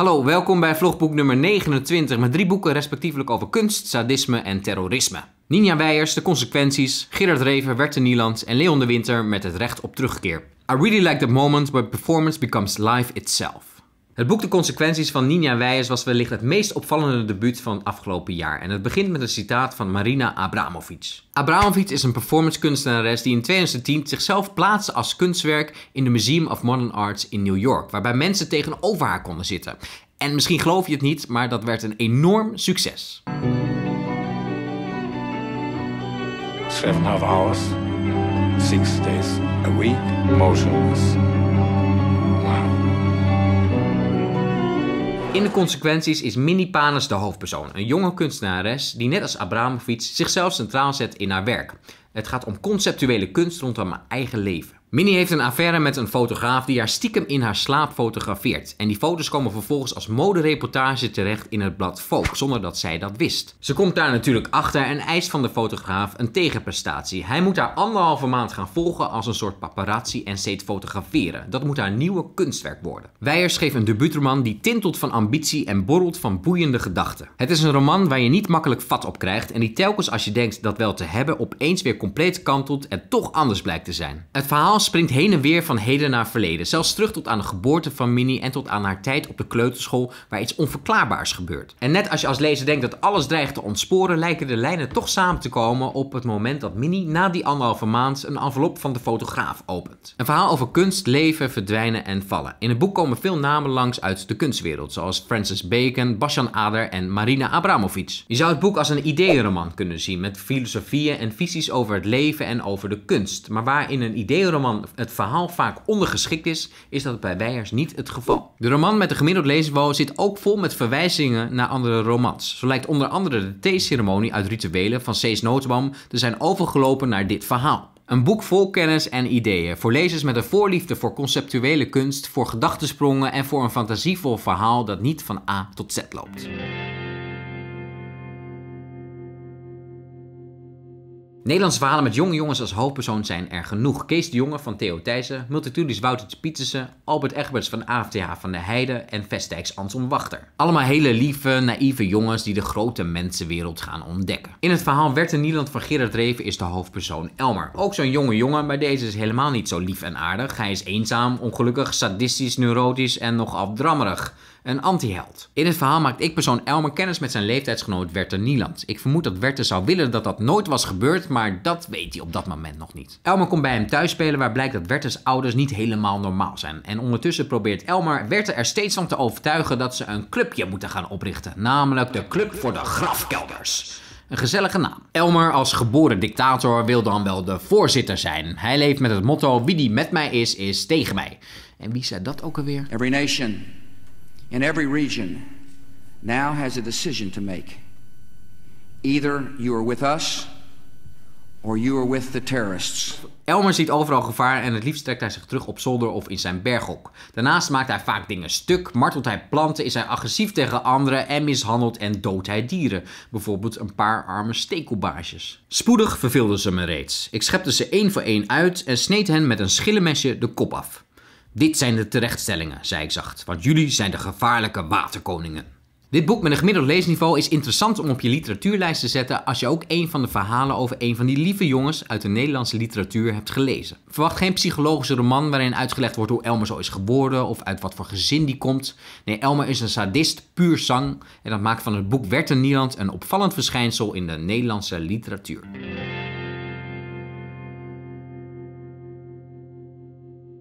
Hallo, welkom bij vlogboek nummer 29 met drie boeken respectievelijk over kunst, sadisme en terrorisme. Ninja Weijers, De Consequenties, Gerard Reven, Werte Nieland en Leon de Winter met Het Recht op Terugkeer. I really like that moment where performance becomes life itself. Het boek De Consequenties van Nina Wijers was wellicht het meest opvallende debuut van het afgelopen jaar. En het begint met een citaat van Marina Abramovic. Abramovic is een performancekunstenares die in 2010 zichzelf plaatste als kunstwerk in de Museum of Modern Arts in New York, waarbij mensen tegenover haar konden zitten. En misschien geloof je het niet, maar dat werd een enorm succes. 7,5 hours, Six days a week, motionless. In de consequenties is Minnie Panes de hoofdpersoon, een jonge kunstenares die net als Abramovic zichzelf centraal zet in haar werk. Het gaat om conceptuele kunst rondom haar eigen leven. Minnie heeft een affaire met een fotograaf die haar stiekem in haar slaap fotografeert. En die foto's komen vervolgens als modereportage terecht in het blad Vogue, zonder dat zij dat wist. Ze komt daar natuurlijk achter en eist van de fotograaf een tegenprestatie. Hij moet haar anderhalve maand gaan volgen als een soort paparazzi en steeds fotograferen. Dat moet haar nieuwe kunstwerk worden. Weijers geeft een debuutroman die tintelt van ambitie en borrelt van boeiende gedachten. Het is een roman waar je niet makkelijk vat op krijgt en die telkens als je denkt dat wel te hebben opeens weer compleet kantelt en toch anders blijkt te zijn. Het verhaal springt heen en weer van heden naar verleden, zelfs terug tot aan de geboorte van Minnie en tot aan haar tijd op de kleuterschool waar iets onverklaarbaars gebeurt. En net als je als lezer denkt dat alles dreigt te ontsporen, lijken de lijnen toch samen te komen op het moment dat Minnie na die anderhalve maand een envelop van de fotograaf opent. Een verhaal over kunst, leven, verdwijnen en vallen. In het boek komen veel namen langs uit de kunstwereld, zoals Francis Bacon, Jan Ader en Marina Abramovic. Je zou het boek als een ideeënroman kunnen zien met filosofieën en visies over het leven en over de kunst, maar waarin een ideeënroman het verhaal vaak ondergeschikt is, is dat bij Weijers niet het geval. De roman met een gemiddeld leesniveau zit ook vol met verwijzingen naar andere romans. Zo lijkt onder andere de theeceremonie uit rituelen van Cees Notenbaum te zijn overgelopen naar dit verhaal. Een boek vol kennis en ideeën, voor lezers met een voorliefde voor conceptuele kunst, voor gedachtensprongen en voor een fantasievol verhaal dat niet van A tot Z loopt. Nederlandse verhalen met jonge jongens als hoofdpersoon zijn er genoeg. Kees de Jonge van Theo Thijssen, Wouter Woutertje Pietersen, Albert Egberts van AFTH van de Heide en Vestijks Anton Wachter. Allemaal hele lieve, naïeve jongens die de grote mensenwereld gaan ontdekken. In het verhaal Werd in Nederland van Gerard Reven is de hoofdpersoon Elmer. Ook zo'n jonge jongen, maar deze is helemaal niet zo lief en aardig. Hij is eenzaam, ongelukkig, sadistisch, neurotisch en nog afdrammerig een antiheld. In het verhaal maakt ik persoon Elmer kennis met zijn leeftijdsgenoot Werther Nieland. Ik vermoed dat Werther zou willen dat dat nooit was gebeurd, maar dat weet hij op dat moment nog niet. Elmer komt bij hem thuis spelen waar blijkt dat Werthers ouders niet helemaal normaal zijn. En ondertussen probeert Elmer Werther er steeds van te overtuigen dat ze een clubje moeten gaan oprichten. Namelijk de Club voor de Grafkelders. Een gezellige naam. Elmer als geboren dictator wil dan wel de voorzitter zijn. Hij leeft met het motto wie die met mij is, is tegen mij. En wie zei dat ook alweer? Every nation in every region now has a decision to make. Either you are with us or you are with the terrorists. Elmer ziet overal gevaar en het liefst trekt hij zich terug op zolder of in zijn berghok. Daarnaast maakt hij vaak dingen stuk, martelt hij planten, is hij agressief tegen anderen en mishandelt en doodt hij dieren. Bijvoorbeeld een paar arme stekelbaasjes. Spoedig verveelden ze me reeds. Ik schepte ze één voor één uit en sneed hen met een schillenmesje de kop af. Dit zijn de terechtstellingen, zei ik zacht, want jullie zijn de gevaarlijke waterkoningen. Dit boek met een gemiddeld leesniveau is interessant om op je literatuurlijst te zetten als je ook een van de verhalen over een van die lieve jongens uit de Nederlandse literatuur hebt gelezen. Verwacht geen psychologische roman waarin uitgelegd wordt hoe Elmer zo is geboren of uit wat voor gezin die komt. Nee, Elmer is een sadist puur zang en dat maakt van het boek Werther Nieland een opvallend verschijnsel in de Nederlandse literatuur.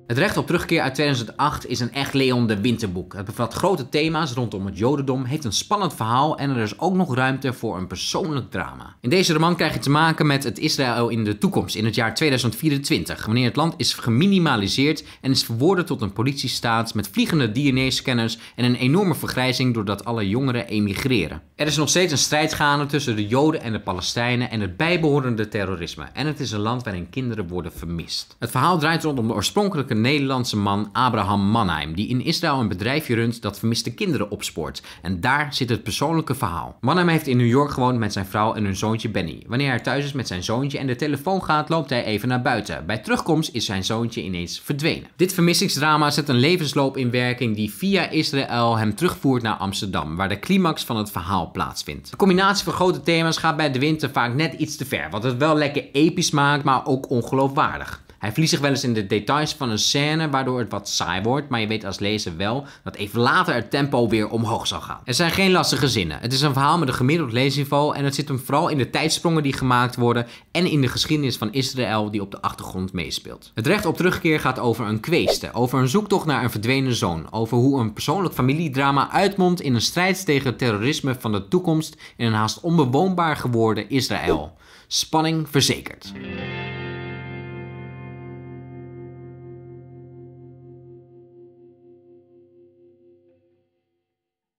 Het recht op terugkeer uit 2008 is een echt Leon de Winterboek. Het bevat grote thema's rondom het jodendom, heeft een spannend verhaal en er is ook nog ruimte voor een persoonlijk drama. In deze roman krijg je te maken met het Israël in de toekomst, in het jaar 2024, wanneer het land is geminimaliseerd en is verworden tot een politiestaat met vliegende DNA-scanners en een enorme vergrijzing doordat alle jongeren emigreren. Er is nog steeds een strijd gaande tussen de Joden en de Palestijnen en het bijbehorende terrorisme. En het is een land waarin kinderen worden vermist. Het verhaal draait rondom de oorspronkelijke Nederlandse man Abraham Mannheim, die in Israël een bedrijfje runt dat vermiste kinderen opspoort. En daar zit het persoonlijke verhaal. Mannheim heeft in New York gewoond met zijn vrouw en hun zoontje Benny. Wanneer hij thuis is met zijn zoontje en de telefoon gaat, loopt hij even naar buiten. Bij terugkomst is zijn zoontje ineens verdwenen. Dit vermissingsdrama zet een levensloop in werking die via Israël hem terugvoert naar Amsterdam, waar de climax van het verhaal plaatsvindt. De combinatie van grote thema's gaat bij de winter vaak net iets te ver, wat het wel lekker episch maakt, maar ook ongeloofwaardig. Hij verliest zich wel eens in de details van een scène, waardoor het wat saai wordt, maar je weet als lezer wel dat even later het tempo weer omhoog zal gaan. Er zijn geen lastige zinnen. Het is een verhaal met een gemiddeld leesniveau en het zit hem vooral in de tijdsprongen die gemaakt worden en in de geschiedenis van Israël die op de achtergrond meespeelt. Het recht op terugkeer gaat over een kweeste, over een zoektocht naar een verdwenen zoon, over hoe een persoonlijk familiedrama uitmondt in een strijd tegen het terrorisme van de toekomst in een haast onbewoonbaar geworden Israël. Spanning verzekerd.